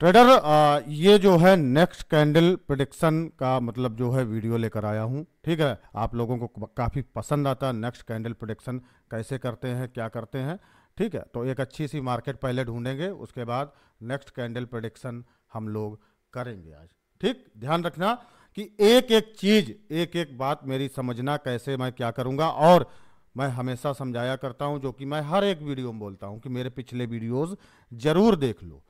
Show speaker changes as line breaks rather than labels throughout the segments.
trader ये जो है नेक्स्ट कैंडल प्रडिक्शन का मतलब जो है वीडियो लेकर आया हूँ ठीक है आप लोगों को काफ़ी पसंद आता है नेक्स्ट कैंडल प्रडिक्शन कैसे करते हैं क्या करते हैं ठीक है तो एक अच्छी सी मार्केट पहले ढूंढेंगे उसके बाद नेक्स्ट कैंडल प्रडिक्शन हम लोग करेंगे आज ठीक ध्यान रखना कि एक एक चीज़ एक एक बात मेरी समझना कैसे मैं क्या करूँगा और मैं हमेशा समझाया करता हूँ जो कि मैं हर एक वीडियो में बोलता हूँ कि मेरे पिछले वीडियोज़ ज़रूर देख लो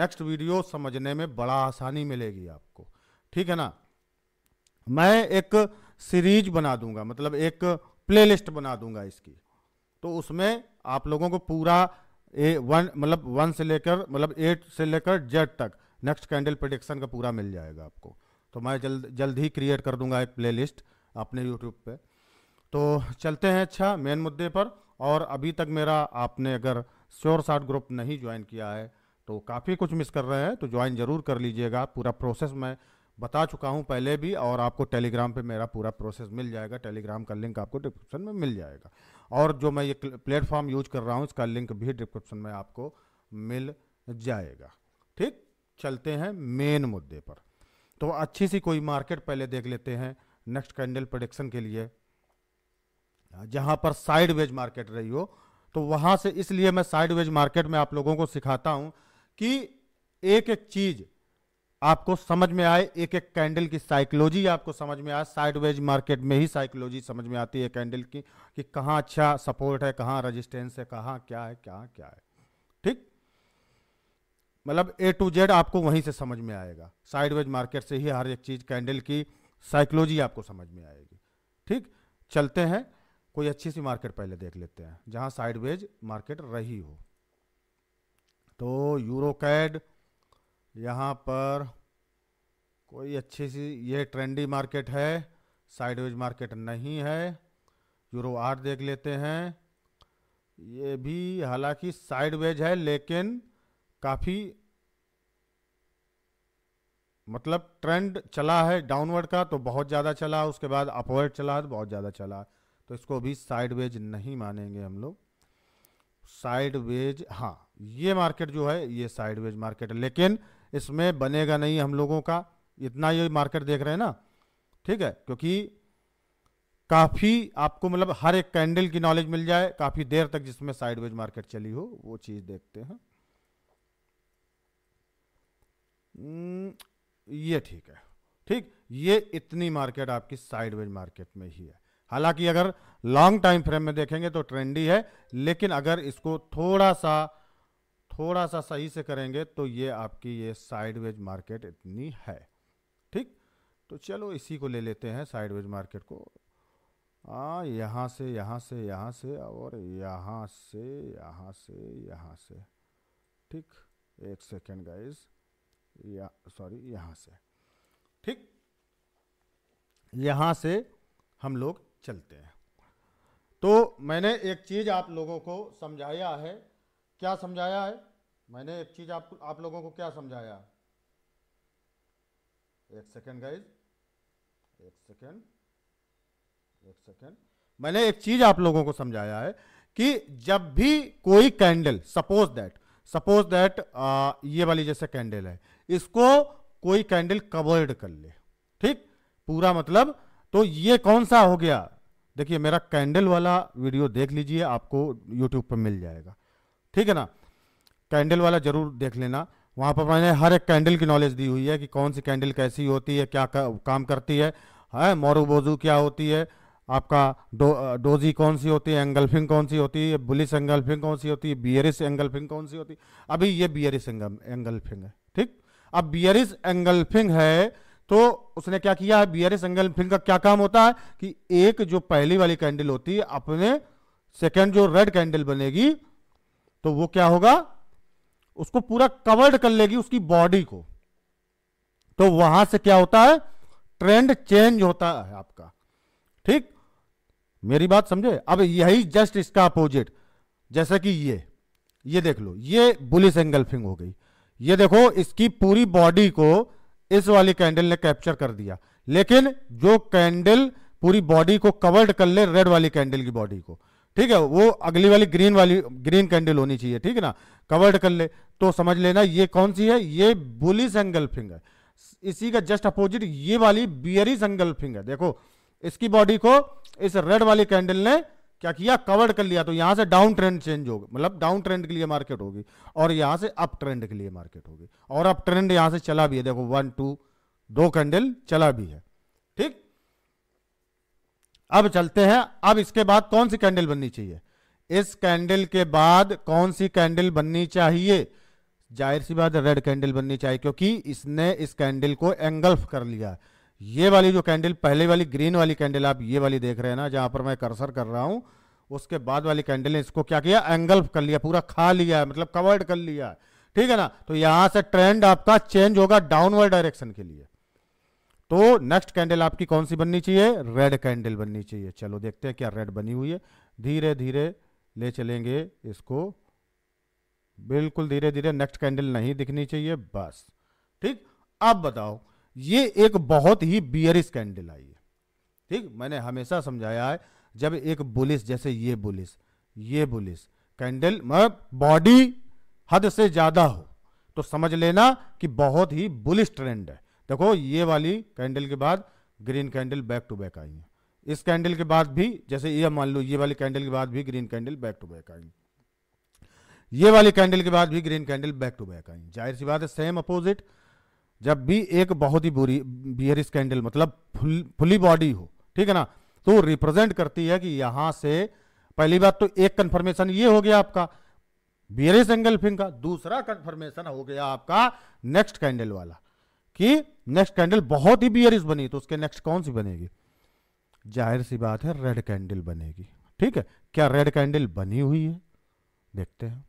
नेक्स्ट वीडियो समझने में बड़ा आसानी मिलेगी आपको ठीक है ना मैं एक सीरीज बना दूंगा मतलब एक प्लेलिस्ट बना दूंगा इसकी तो उसमें आप लोगों को पूरा ए वन मतलब वन से लेकर मतलब एट से लेकर जेड तक नेक्स्ट कैंडल प्रोडिक्शन का पूरा मिल जाएगा आपको तो मैं जल्द जल्द ही क्रिएट कर दूंगा एक प्लेलिस्ट अपने यूट्यूब पे तो चलते हैं अच्छा मेन मुद्दे पर और अभी तक मेरा आपने अगर श्योर शार्ट ग्रुप नहीं ज्वाइन किया है तो काफ़ी कुछ मिस कर रहे हैं तो ज्वाइन ज़रूर कर लीजिएगा पूरा प्रोसेस मैं बता चुका हूँ पहले भी और आपको टेलीग्राम पे मेरा पूरा प्रोसेस मिल जाएगा टेलीग्राम का लिंक आपको डिस्क्रिप्शन में मिल जाएगा और जो मैं ये प्लेटफॉर्म यूज कर रहा हूँ इसका लिंक भी डिस्क्रिप्शन में आपको मिल जाएगा ठीक चलते हैं मेन मुद्दे पर तो अच्छी सी कोई मार्केट पहले देख लेते हैं नेक्स्ट कैंडल प्रोडिक्शन के लिए जहाँ पर साइड वेज मार्केट रही हो तो वहाँ से इसलिए मैं साइड वेज मार्केट में आप लोगों को सिखाता हूँ कि एक एक चीज आपको समझ में आए एक एक कैंडल की साइकोलॉजी आपको समझ में आए साइडवेज मार्केट में ही साइकोलॉजी समझ में आती है कैंडल की कि कहाँ अच्छा सपोर्ट है कहाँ रेजिस्टेंस है कहाँ क्या है क्या क्या है ठीक मतलब ए टू जेड आपको वहीं से समझ में आएगा साइडवेज मार्केट से ही हर एक चीज़ कैंडल की साइकोलॉजी आपको समझ में आएगी ठीक चलते हैं कोई अच्छी सी मार्केट पहले देख लेते हैं जहाँ साइडवेज मार्केट रही हो तो यूरोकैड यहाँ पर कोई अच्छी सी ये ट्रेंडी मार्केट है साइडवेज मार्केट नहीं है यूरो आठ देख लेते हैं ये भी हालांकि साइडवेज है लेकिन काफ़ी मतलब ट्रेंड चला है डाउनवर्ड का तो बहुत ज़्यादा चला उसके बाद अपवर्ड चला तो बहुत ज़्यादा चला तो इसको भी साइडवेज नहीं मानेंगे हम लोग साइडवेज हाँ ये मार्केट जो है ये साइडवेज मार्केट है लेकिन इसमें बनेगा नहीं हम लोगों का इतना ये मार्केट देख रहे हैं ना ठीक है क्योंकि काफ़ी आपको मतलब हर एक कैंडल की नॉलेज मिल जाए काफ़ी देर तक जिसमें साइडवेज मार्केट चली हो वो चीज़ देखते हैं हम्म, ये ठीक है ठीक ये इतनी मार्केट आपकी साइडवेज मार्केट में ही है हालांकि अगर लॉन्ग टाइम फ्रेम में देखेंगे तो ट्रेंडी है लेकिन अगर इसको थोड़ा सा थोड़ा सा सही से करेंगे तो ये आपकी ये साइडवेज मार्केट इतनी है ठीक तो चलो इसी को ले लेते हैं साइडवेज मार्केट को हाँ यहाँ से यहाँ से यहाँ से और यहाँ से यहाँ से यहाँ से ठीक एक सेकेंड गाइज या सॉरी यहाँ से ठीक यहाँ से हम लोग चलते हैं तो मैंने एक चीज़ आप लोगों को समझाया है क्या समझाया है मैंने एक चीज़ आप, आप लोगों को क्या समझाया एक सेकेंड गाइज एक सेकेंड एक सेकेंड मैंने एक चीज़ आप लोगों को समझाया है कि जब भी कोई candle suppose that suppose that ये वाली जैसे कैंडल है इसको कोई कैंडल कवर्ड कर ले ठीक पूरा मतलब तो ये कौन सा हो गया देखिए मेरा कैंडल वाला वीडियो देख लीजिए आपको यूट्यूब पर मिल जाएगा ठीक है ना कैंडल वाला जरूर देख लेना वहां पर मैंने हर एक कैंडल की नॉलेज दी हुई है कि कौन सी कैंडल कैसी होती है क्या का, काम करती है है मोरू बोजू क्या होती है आपका डो डोजी कौन सी होती है एंगल्फिंग कौन सी होती है बुलिस एंगल्फिंग कौन सी होती है बियरिस एंगल्फिंग कौन सी होती है अभी ये बियरिस एंगल एंगल्फिंग है ठीक अब बियरिस एंगल्फिंग है तो उसने क्या किया है बियरिश एंगल फिल्म का क्या काम होता है कि एक जो पहली वाली कैंडल होती है अपने सेकेंड जो रेड कैंडल बनेगी तो वो क्या होगा उसको पूरा कवर्ड कर लेगी उसकी बॉडी को तो वहां से क्या होता है ट्रेंड चेंज होता है आपका ठीक मेरी बात समझे अब यही जस्ट इसका अपोजिट जैसे कि ये ये देख लो ये बुलिस एंगल फिंग हो गई ये देखो इसकी पूरी बॉडी को इस वाली कैंडल ने कैप्चर कर दिया लेकिन जो कैंडल पूरी बॉडी को कवर्ड कर ले रेड वाली कैंडल की बॉडी को ठीक है वो अगली वाली ग्रीन वाली ग्रीन कैंडल होनी चाहिए ठीक है ना कवर्ड कर ले तो समझ लेना ये कौन सी है ये बुलिस एंगल्फिंग है इसी का जस्ट अपोजिट ये वाली बियरिस एंगल्फिंग है देखो इसकी बॉडी को इस रेड वाली कैंडल ने क्या किया कवर कर लिया तो यहां से डाउन ट्रेंड चेंज होगा मतलब डाउन ट्रेंड के लिए मार्केट होगी और यहां से अप ट्रेंड के लिए मार्केट होगी और अप ट्रेंड यहां से चला भी है देखो वन टू दो कैंडल चला भी है ठीक अब चलते हैं अब इसके बाद कौन सी कैंडल बननी चाहिए इस कैंडल के बाद कौन सी कैंडल बननी चाहिए जाहिर सी बात रेड कैंडल बननी चाहिए क्योंकि इसने इस कैंडल को एंगल्फ कर लिया है ये वाली जो कैंडल पहले वाली ग्रीन वाली कैंडल आप ये वाली देख रहे हैं ना जहां पर मैं कर्सर कर रहा हूं उसके बाद वाली कैंडल ने इसको क्या किया एंगल कर लिया पूरा खा लिया मतलब कवर्ड कर लिया ठीक है ना तो यहां से ट्रेंड आपका चेंज होगा डाउनवर्ड डायरेक्शन के लिए तो नेक्स्ट कैंडल आपकी कौन सी बननी चाहिए रेड कैंडल बननी चाहिए चलो देखते हैं क्या रेड बनी हुई है धीरे धीरे ले चलेंगे इसको बिल्कुल धीरे धीरे नेक्स्ट कैंडल नहीं दिखनी चाहिए बस ठीक अब बताओ ये एक बहुत ही बियरिस कैंडल आई है ठीक मैंने हमेशा समझाया है जब एक बुलिस जैसे ये बुलिस ये बुलिस कैंडल मतलब बॉडी हद से ज़्यादा हो तो समझ लेना कि बहुत ही बुलिस ट्रेंड है देखो ये वाली कैंडल के बाद green candle back to back आई है इस कैंडल के बाद भी जैसे ये मान लो ये वाली कैंडल के बाद भी green candle back to back आई ये वाली कैंडल के बाद भी green candle back to back आई जाहिर सी बात है सेम अपोजिट जब भी एक बहुत ही बुरी बियर स्कैंडल मतलब फुल फुली बॉडी हो ठीक है ना तो रिप्रेजेंट करती है कि यहां से पहली बात तो एक कन्फर्मेशन ये हो गया आपका बियरिस एंगल फिंग का दूसरा कन्फर्मेशन हो गया आपका नेक्स्ट कैंडल वाला कि नेक्स्ट कैंडल बहुत ही बियरिस बनी तो उसके नेक्स्ट कौन सी बनेगी जाहिर सी बात है रेड कैंडल बनेगी ठीक है क्या रेड कैंडल बनी हुई है देखते हैं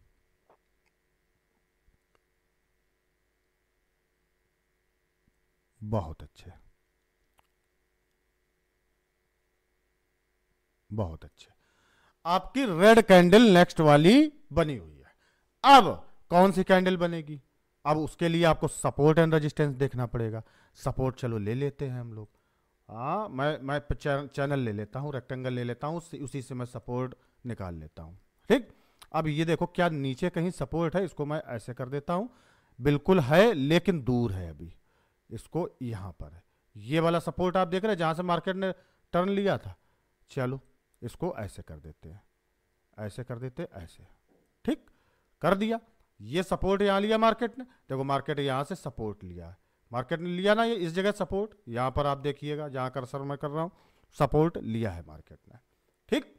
बहुत अच्छे बहुत अच्छे आपकी रेड कैंडल नेक्स्ट वाली बनी हुई है अब कौन सी कैंडल बनेगी अब उसके लिए आपको सपोर्ट एंड रेजिस्टेंस देखना पड़ेगा सपोर्ट चलो ले लेते हैं हम लोग हाँ मैं मैं चैनल ले लेता हूँ रेक्टेंगल ले लेता हूँ उसी से मैं सपोर्ट निकाल लेता हूँ ठीक अब ये देखो क्या नीचे कहीं सपोर्ट है इसको मैं ऐसे कर देता हूँ बिल्कुल है लेकिन दूर है अभी इसको यहाँ पर है ये वाला सपोर्ट आप देख रहे हैं जहाँ से मार्केट ने टर्न लिया था चलो इसको ऐसे कर देते हैं ऐसे कर देते ऐसे ठीक कर दिया ये सपोर्ट यहाँ लिया मार्केट ने देखो मार्केट यहाँ से सपोर्ट लिया है मार्केट ने लिया ना ये इस जगह सपोर्ट यहाँ पर आप देखिएगा जहाँ कर सर मैं कर रहा हूँ सपोर्ट लिया है मार्केट ने ठीक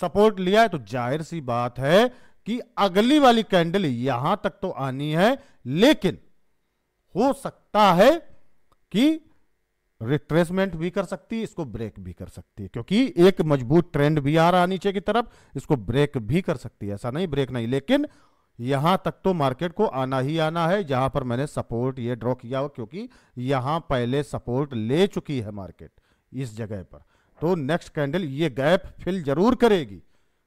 सपोर्ट लिया है तो जाहिर सी बात है कि अगली वाली कैंडल यहां तक तो आनी है लेकिन हो सकता है कि रिट्रेसमेंट भी कर सकती है इसको ब्रेक भी कर सकती है क्योंकि एक मजबूत ट्रेंड भी आ रहा नीचे की तरफ इसको ब्रेक भी कर सकती है ऐसा नहीं ब्रेक नहीं लेकिन यहां तक तो मार्केट को आना ही आना है जहां पर मैंने सपोर्ट ये ड्रॉ किया हो क्योंकि यहां पहले सपोर्ट ले चुकी है मार्केट इस जगह पर तो नेक्स्ट कैंडल ये गैप फिल जरूर करेगी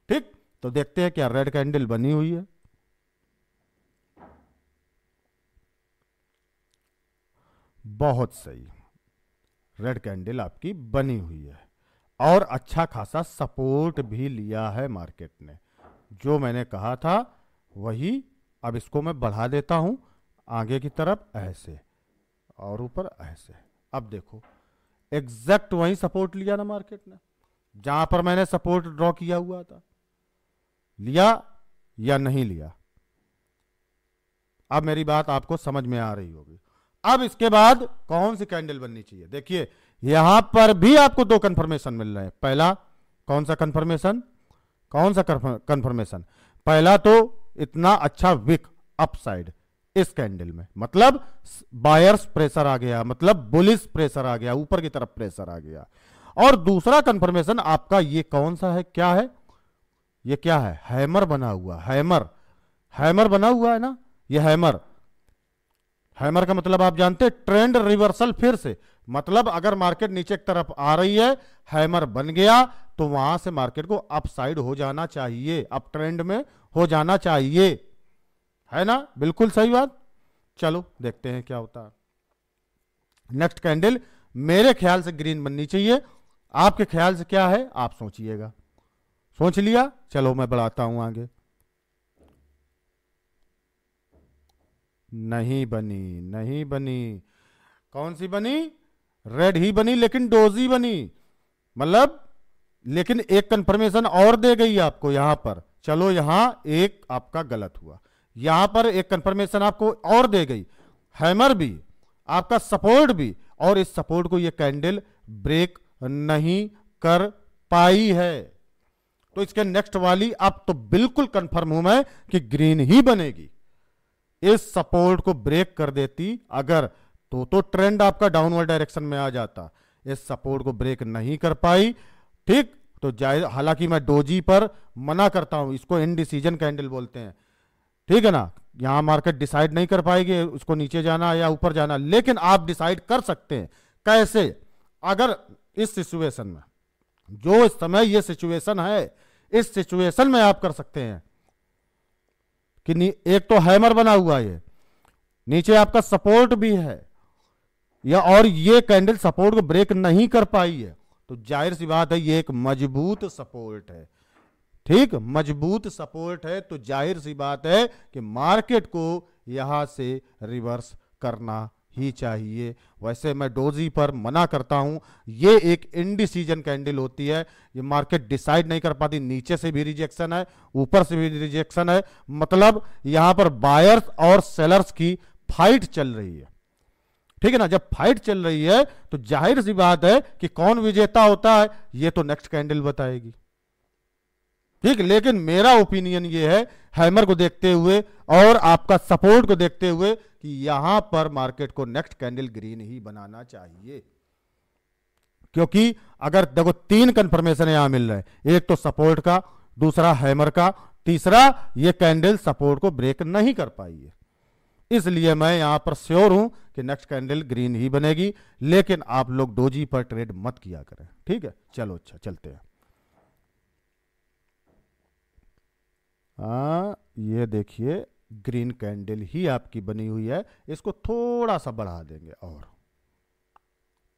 ठीक तो देखते हैं क्या रेड कैंडल बनी हुई है बहुत सही रेड कैंडल आपकी बनी हुई है और अच्छा खासा सपोर्ट भी लिया है मार्केट ने जो मैंने कहा था वही अब इसको मैं बढ़ा देता हूँ आगे की तरफ ऐसे और ऊपर ऐसे अब देखो एग्जैक्ट वही सपोर्ट लिया ना मार्केट ने जहां पर मैंने सपोर्ट ड्रॉ किया हुआ था लिया या नहीं लिया अब मेरी बात आपको समझ में आ रही होगी अब इसके बाद कौन सी कैंडल बननी चाहिए देखिए यहां पर भी आपको दो कंफर्मेशन मिल रहे हैं पहला कौन सा कंफर्मेशन कौन सा कंफर्मेशन पहला तो इतना अच्छा विक अपसाइड इस कैंडल में मतलब बायर्स प्रेशर आ गया मतलब बुलिस प्रेशर आ गया ऊपर की तरफ प्रेशर आ गया और दूसरा कंफर्मेशन आपका ये कौन सा है क्या है ये क्या है हैमर बना हुआ हैमर हैमर बना हुआ है ना ये हैमर हैमर का मतलब आप जानते हैं ट्रेंड रिवर्सल फिर से मतलब अगर मार्केट नीचे की तरफ आ रही है हैमर बन गया तो वहां से मार्केट को अपसाइड हो जाना चाहिए अप ट्रेंड में हो जाना चाहिए है ना बिल्कुल सही बात चलो देखते हैं क्या होता है नेक्स्ट कैंडल मेरे ख्याल से ग्रीन बननी चाहिए आपके ख्याल से क्या है आप सोचिएगा सोच लिया चलो मैं बढ़ाता हूं आगे नहीं बनी नहीं बनी कौन सी बनी रेड ही बनी लेकिन डोजी बनी मतलब लेकिन एक कंफर्मेशन और दे गई आपको यहां पर चलो यहां एक आपका गलत हुआ यहां पर एक कंफर्मेशन आपको और दे गई हैमर भी आपका सपोर्ट भी और इस सपोर्ट को यह कैंडल ब्रेक नहीं कर पाई है तो इसके नेक्स्ट वाली अब तो बिल्कुल कंफर्म हूं मैं कि ग्रीन ही बनेगी इस सपोर्ट को ब्रेक कर देती अगर तो तो ट्रेंड आपका डाउनवर्ड डायरेक्शन में आ जाता इस सपोर्ट को ब्रेक नहीं कर पाई ठीक तो जाय हालांकि मैं डोजी पर मना करता हूं इसको इनडिसीजन कैंडल बोलते हैं ठीक है ना यहां मार्केट डिसाइड नहीं कर पाएगी उसको नीचे जाना या ऊपर जाना लेकिन आप डिसाइड कर सकते हैं कैसे अगर इस सिचुएशन में जो इस समय ये सिचुएशन है इस सिचुएशन में आप कर सकते हैं कि एक तो हैमर बना हुआ है नीचे आपका सपोर्ट भी है या और ये कैंडल सपोर्ट को ब्रेक नहीं कर पाई है तो जाहिर सी बात है ये एक मजबूत सपोर्ट है ठीक मजबूत सपोर्ट है तो जाहिर सी बात है कि मार्केट को यहां से रिवर्स करना ही चाहिए वैसे मैं डोजी पर मना करता हूं ये एक इंडिसीजन कैंडल होती है ये मार्केट डिसाइड नहीं कर पाती नीचे से भी रिजेक्शन है ऊपर से भी रिजेक्शन है मतलब यहां पर बायर्स और सेलर्स की फाइट चल रही है ठीक है ना जब फाइट चल रही है तो जाहिर सी बात है कि कौन विजेता होता है ये तो नेक्स्ट कैंडल बताएगी ठीक लेकिन मेरा ओपिनियन ये है हैमर को देखते हुए और आपका सपोर्ट को देखते हुए कि यहां पर मार्केट को नेक्स्ट कैंडल ग्रीन ही बनाना चाहिए क्योंकि अगर देखो तीन कंफर्मेशन यहां मिल रहे एक तो सपोर्ट का दूसरा हैमर का तीसरा ये कैंडल सपोर्ट को ब्रेक नहीं कर पाई है इसलिए मैं यहां पर श्योर हूं कि नेक्स्ट कैंडल ग्रीन ही बनेगी लेकिन आप लोग डोजी पर ट्रेड मत किया करें ठीक है चलो अच्छा चलते हैं आ, हाँ, ये देखिए ग्रीन कैंडल ही आपकी बनी हुई है इसको थोड़ा सा बढ़ा देंगे और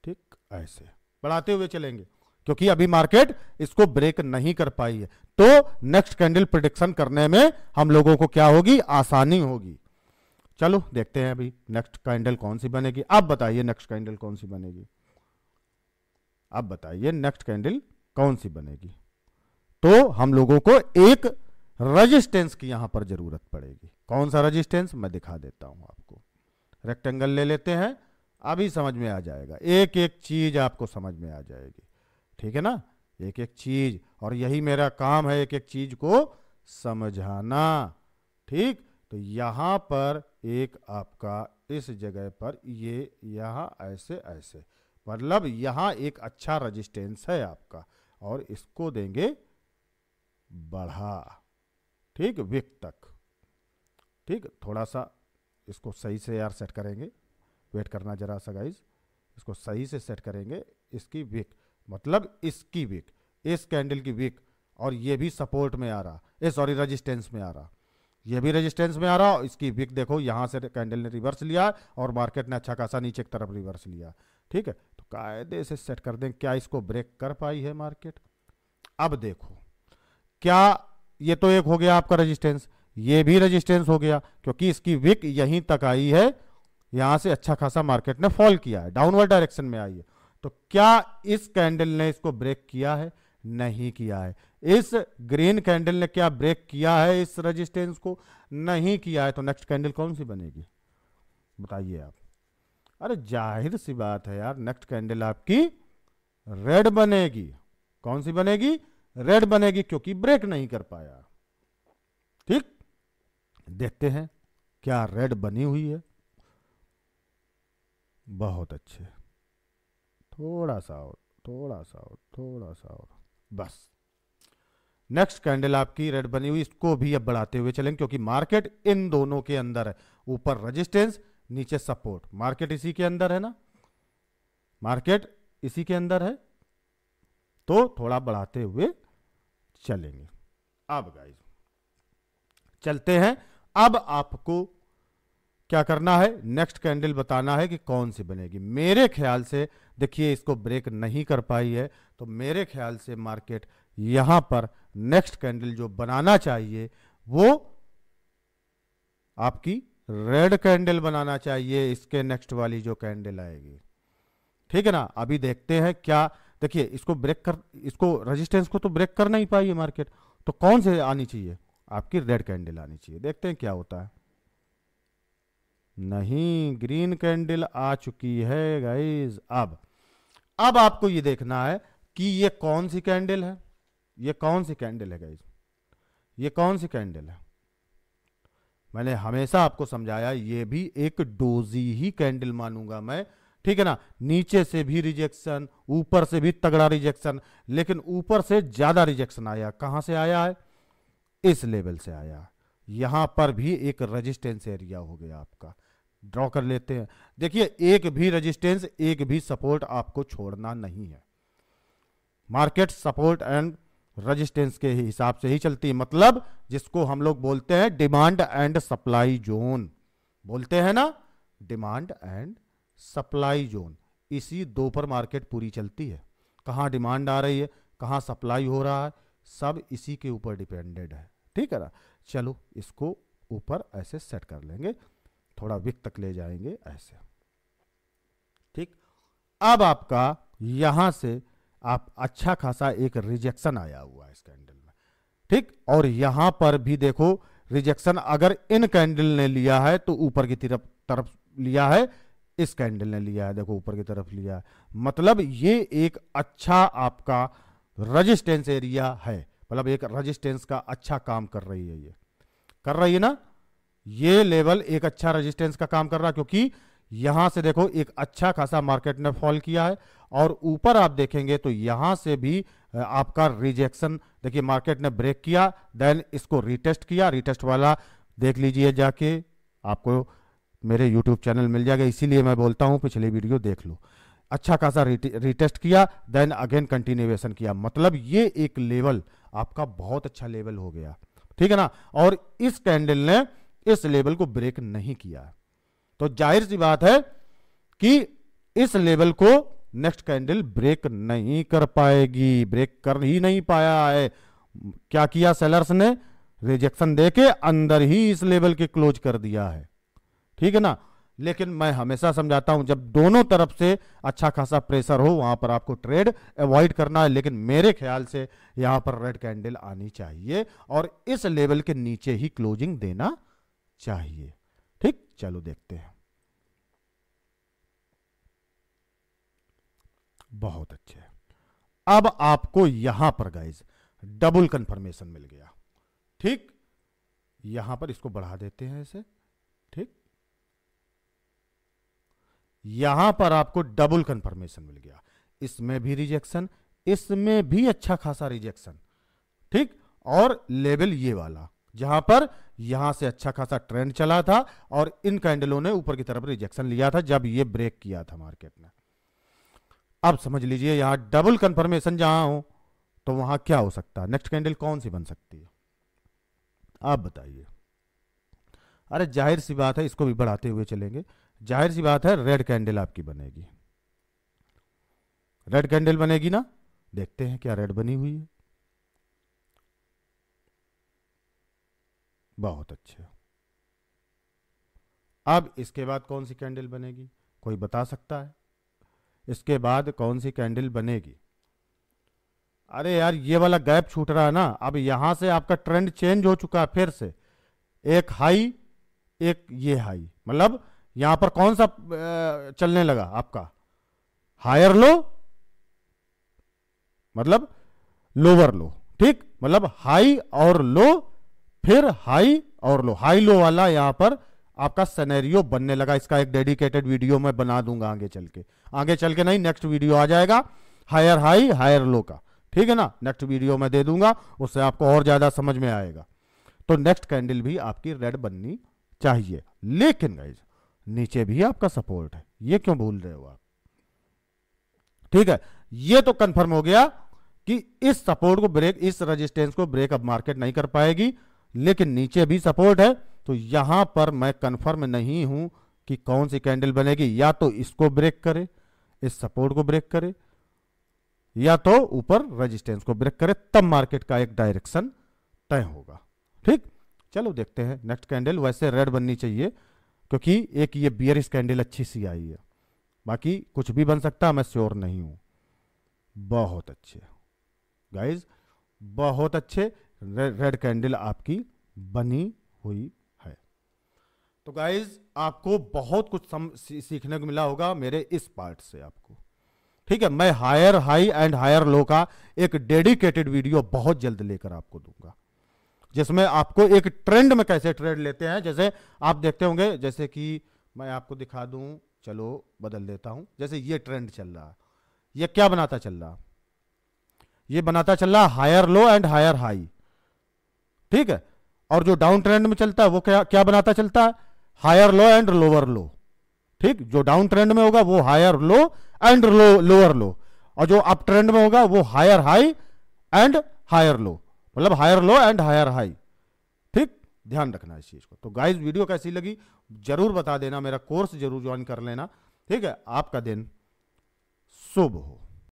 ठीक ऐसे बढ़ाते हुए चलेंगे क्योंकि अभी मार्केट इसको ब्रेक नहीं कर पाई है तो नेक्स्ट कैंडल प्रिडिक्शन करने में हम लोगों को क्या होगी आसानी होगी चलो देखते हैं अभी नेक्स्ट कैंडल कौन सी बनेगी अब बताइए नेक्स्ट कैंडल कौन सी बनेगी अब बताइए नेक्स्ट कैंडल कौन सी बनेगी तो हम लोगों को एक रजिस्टेंस की यहां पर जरूरत पड़ेगी कौन सा रजिस्टेंस मैं दिखा देता हूं आपको रेक्टेंगल ले लेते हैं अभी समझ में आ जाएगा एक एक चीज आपको समझ में आ जाएगी ठीक है ना एक एक चीज और यही मेरा काम है एक एक चीज को समझाना ठीक तो यहां पर एक आपका इस जगह पर ये यहाँ ऐसे ऐसे मतलब यहाँ एक अच्छा रजिस्टेंस है आपका और इसको देंगे बढ़ा ठीक विक तक ठीक थोड़ा सा इसको सही से यार सेट करेंगे वेट करना जरा सा गाइज इसको सही से सेट करेंगे इसकी विक मतलब इसकी विक इस कैंडल की विक और ये भी सपोर्ट में आ रहा ये सॉरी रेजिस्टेंस में आ रहा ये भी रेजिस्टेंस में आ रहा इसकी विक देखो यहाँ से कैंडल ने रिवर्स लिया और मार्केट ने अच्छा खासा नीचे की तरफ रिवर्स लिया ठीक है तो कायदे से सेट कर दें क्या इसको ब्रेक कर पाई है मार्केट अब देखो क्या ये तो एक हो गया आपका रजिस्टेंस ये भी रजिस्टेंस हो गया क्योंकि इसकी विक यहीं तक आई है यहां से अच्छा खासा मार्केट ने फॉल किया है डाउनवर्ड डायरेक्शन में आई है तो क्या इस कैंडल ने इसको ब्रेक किया है नहीं किया है इस ग्रीन कैंडल ने क्या ब्रेक किया है इस रजिस्टेंस को नहीं किया है तो नेक्स्ट कैंडल कौन सी बनेगी बताइए आप अरे जाहिर सी बात है यार नेक्स्ट कैंडल आपकी रेड बनेगी कौन सी बनेगी रेड बनेगी क्योंकि ब्रेक नहीं कर पाया ठीक देखते हैं क्या रेड बनी हुई है बहुत अच्छे थोड़ा सा और थोड़ा सा और थोड़ा सा और बस नेक्स्ट कैंडल आपकी रेड बनी हुई इसको भी अब बढ़ाते हुए चलेंगे क्योंकि मार्केट इन दोनों के अंदर है ऊपर रेजिस्टेंस नीचे सपोर्ट मार्केट इसी के अंदर है ना मार्केट इसी के अंदर है तो थोड़ा बढ़ाते हुए चलेंगे अब गाइज चलते हैं अब आपको क्या करना है नेक्स्ट कैंडल बताना है कि कौन सी बनेगी मेरे ख्याल से देखिए इसको ब्रेक नहीं कर पाई है तो मेरे ख्याल से मार्केट यहां पर नेक्स्ट कैंडल जो बनाना चाहिए वो आपकी रेड कैंडल बनाना चाहिए इसके नेक्स्ट वाली जो कैंडल आएगी ठीक है ना अभी देखते हैं क्या देखिए इसको ब्रेक कर इसको रेजिस्टेंस को तो ब्रेक कर नहीं पाई है मार्केट तो कौन से आनी चाहिए आपकी रेड कैंडल आनी चाहिए देखते हैं क्या होता है नहीं ग्रीन कैंडल आ चुकी है गाइज अब अब आपको ये देखना है कि ये कौन सी कैंडल है ये कौन सी कैंडल है गाइज ये कौन सी कैंडल है मैंने हमेशा आपको समझाया ये भी एक डोजी ही कैंडल मानूंगा मैं ठीक है ना नीचे से भी रिजेक्शन ऊपर से भी तगड़ा रिजेक्शन लेकिन ऊपर से ज्यादा रिजेक्शन आया कहां से आया है इस लेवल से आया यहां पर भी एक रेजिस्टेंस एरिया हो गया आपका ड्रॉ कर लेते हैं देखिए एक भी रेजिस्टेंस एक भी सपोर्ट आपको छोड़ना नहीं है मार्केट सपोर्ट एंड रेजिस्टेंस के हिसाब से ही चलती है मतलब जिसको हम लोग बोलते हैं डिमांड एंड सप्लाई जोन बोलते हैं ना डिमांड एंड सप्लाई जोन इसी दो पर मार्केट पूरी चलती है कहाँ डिमांड आ रही है कहाँ सप्लाई हो रहा है सब इसी के ऊपर डिपेंडेड है ठीक है ना चलो इसको ऊपर ऐसे सेट कर लेंगे थोड़ा विक तक ले जाएंगे ऐसे ठीक अब आपका यहां से आप अच्छा खासा एक रिजेक्शन आया हुआ है इस कैंडल में ठीक और यहां पर भी देखो रिजेक्शन अगर इन कैंडल ने लिया है तो ऊपर की तरफ तरफ लिया है इस कैंडल ने लिया है देखो ऊपर की तरफ लिया मतलब ये एक अच्छा आपका रजिस्टेंस एरिया है मतलब एक रजिस्टेंस का अच्छा काम कर रही है ये कर रही है ना ये लेवल एक अच्छा रजिस्टेंस का काम कर रहा है क्योंकि यहां से देखो एक अच्छा खासा मार्केट ने फॉल किया है और ऊपर आप देखेंगे तो यहां से भी आपका रिजेक्शन देखिए मार्केट ने ब्रेक किया देन इसको रिटेस्ट किया रिटेस्ट वाला देख लीजिए जाके आपको मेरे यूट्यूब चैनल मिल जाएगा इसीलिए मैं बोलता हूँ पिछली वीडियो देख लो अच्छा खासा रिटेस्ट किया देन अगेन कंटिन्यूएशन किया मतलब ये एक लेवल आपका बहुत अच्छा लेवल हो गया ठीक है ना और इस कैंडल ने इस लेवल को ब्रेक नहीं किया तो जाहिर सी बात है कि इस लेवल को नेक्स्ट कैंडल ब्रेक नहीं कर पाएगी ब्रेक कर ही नहीं पाया है क्या किया सेलर्स ने रिजेक्शन देके अंदर ही इस लेवल के क्लोज कर दिया है ठीक है ना लेकिन मैं हमेशा समझाता हूं जब दोनों तरफ से अच्छा खासा प्रेशर हो वहां पर आपको ट्रेड अवॉइड करना है लेकिन मेरे ख्याल से यहां पर रेड कैंडल आनी चाहिए और इस लेवल के नीचे ही क्लोजिंग देना चाहिए ठीक चलो देखते हैं बहुत अच्छे अब आपको यहां पर गाइज डबल कंफर्मेशन मिल गया ठीक यहां पर इसको बढ़ा देते हैं ऐसे ठीक यहां पर आपको डबल कंफर्मेशन मिल गया इसमें भी रिजेक्शन इसमें भी अच्छा खासा रिजेक्शन ठीक और लेवल ये वाला जहां पर यहां से अच्छा खासा ट्रेंड चला था और इन कैंडलों ने ऊपर की तरफ रिजेक्शन लिया था जब ये ब्रेक किया था मार्केट ने अब समझ लीजिए यहां डबल कंफर्मेशन जहां हो तो वहां क्या हो सकता है नेक्स्ट कैंडल कौन सी बन सकती है आप बताइए अरे जाहिर सी बात है इसको भी बढ़ाते हुए चलेंगे जाहिर सी बात है रेड कैंडल आपकी बनेगी रेड कैंडल बनेगी ना देखते हैं क्या रेड बनी हुई है बहुत अच्छा अब इसके बाद कौन सी कैंडल बनेगी कोई बता सकता है इसके बाद कौन सी कैंडल बनेगी अरे यार ये वाला गैप छूट रहा है ना अब यहां से आपका ट्रेंड चेंज हो चुका है फिर से एक हाई एक ये हाई मतलब यहां पर कौन सा चलने लगा आपका हायर लो मतलब लोअर लो ठीक मतलब हाई और लो फिर हाई और लो हाई लो वाला यहां पर आपका सनेरियो बनने लगा इसका एक डेडिकेटेड वीडियो मैं बना दूंगा आगे चल के आगे चल के नहीं नेक्स्ट वीडियो आ जाएगा हायर हाई हायर लो का ठीक है ना नेक्स्ट वीडियो मैं दे दूंगा उससे आपको और ज्यादा समझ में आएगा तो नेक्स्ट कैंडल भी आपकी रेड बननी चाहिए लेकिन गाइज नीचे भी आपका सपोर्ट है ये क्यों भूल रहे हो आप ठीक है ये तो कंफर्म हो गया कि इस सपोर्ट को ब्रेक इस रेजिस्टेंस को ब्रेक अब मार्केट नहीं कर पाएगी लेकिन नीचे भी सपोर्ट है तो यहां पर मैं कंफर्म नहीं हूं कि कौन सी कैंडल बनेगी या तो इसको ब्रेक करे इस सपोर्ट को ब्रेक करे या तो ऊपर रेजिस्टेंस को ब्रेक करे तब मार्केट का एक डायरेक्शन तय होगा ठीक चलो देखते हैं नेक्स्ट कैंडल वैसे रेड बननी चाहिए क्योंकि एक ये बियर स्कैंडल अच्छी सी आई है बाकी कुछ भी बन सकता मैं श्योर नहीं हूं बहुत अच्छे गाइज बहुत अच्छे रेड कैंडल आपकी बनी हुई है तो गाइज आपको बहुत कुछ सम, सीखने को मिला होगा मेरे इस पार्ट से आपको ठीक है मैं higher high and higher low का एक डेडिकेटेड वीडियो बहुत जल्द लेकर आपको दूंगा जिसमें आपको एक ट्रेंड में कैसे ट्रेड लेते हैं जैसे आप देखते होंगे जैसे कि मैं आपको दिखा दूं चलो बदल देता हूं जैसे ये ट्रेंड चल रहा ये क्या बनाता चल रहा ये बनाता चल रहा higher low and higher high ठीक है और जो डाउन ट्रेंड में चलता है वो क्या क्या बनाता चलता है higher low and lower low ठीक जो डाउन ट्रेंड में होगा वो higher low and low lower low और जो अप ट्रेंड में होगा वो higher high and higher low मतलब higher low and higher high ठीक ध्यान रखना इस चीज़ को तो गाइज वीडियो कैसी लगी जरूर बता देना मेरा कोर्स जरूर ज्वाइन कर लेना ठीक है आपका दिन शुभ हो